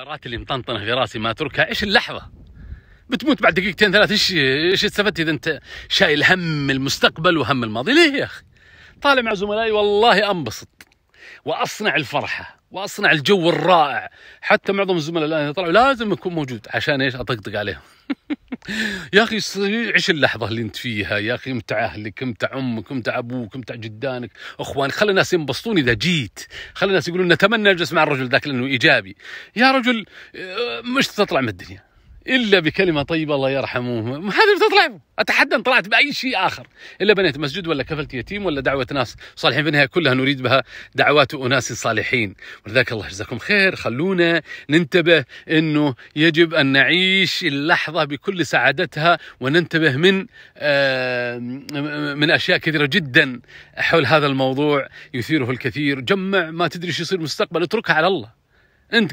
القرارات اللي مطنطنه في راسي ما اتركها ايش اللحظه؟ بتموت بعد دقيقتين ثلاث ايش ايش استفدت اذا انت شايل هم المستقبل وهم الماضي ليه يا اخي؟ طالع مع زملائي والله انبسط واصنع الفرحه واصنع الجو الرائع حتى معظم الزملاء الان طلعوا لازم اكون موجود عشان ايش اطقطق عليهم يا اخي عيش اللحظه اللي انت فيها يا اخي امتع اهلك امتع امك امتع ابوك امتع جدانك اخوانك خلي الناس ينبسطون اذا جيت خلي الناس يقولون نتمنى نجلس مع الرجل ذاك لانه ايجابي يا رجل آه، مش تطلع من الدنيا الا بكلمه طيبه الله يرحمه هذا اللي اتحدى ان طلعت باي شيء اخر الا بنيت مسجد ولا كفلت يتيم ولا دعوه ناس صالحين في النهايه كلها نريد بها دعوات اناس صالحين ولذلك الله يجزاكم خير خلونا ننتبه انه يجب ان نعيش اللحظه بكل سعادتها وننتبه من آه من اشياء كثيره جدا حول هذا الموضوع يثيره الكثير جمع ما تدري شو يصير مستقبل اتركها على الله انت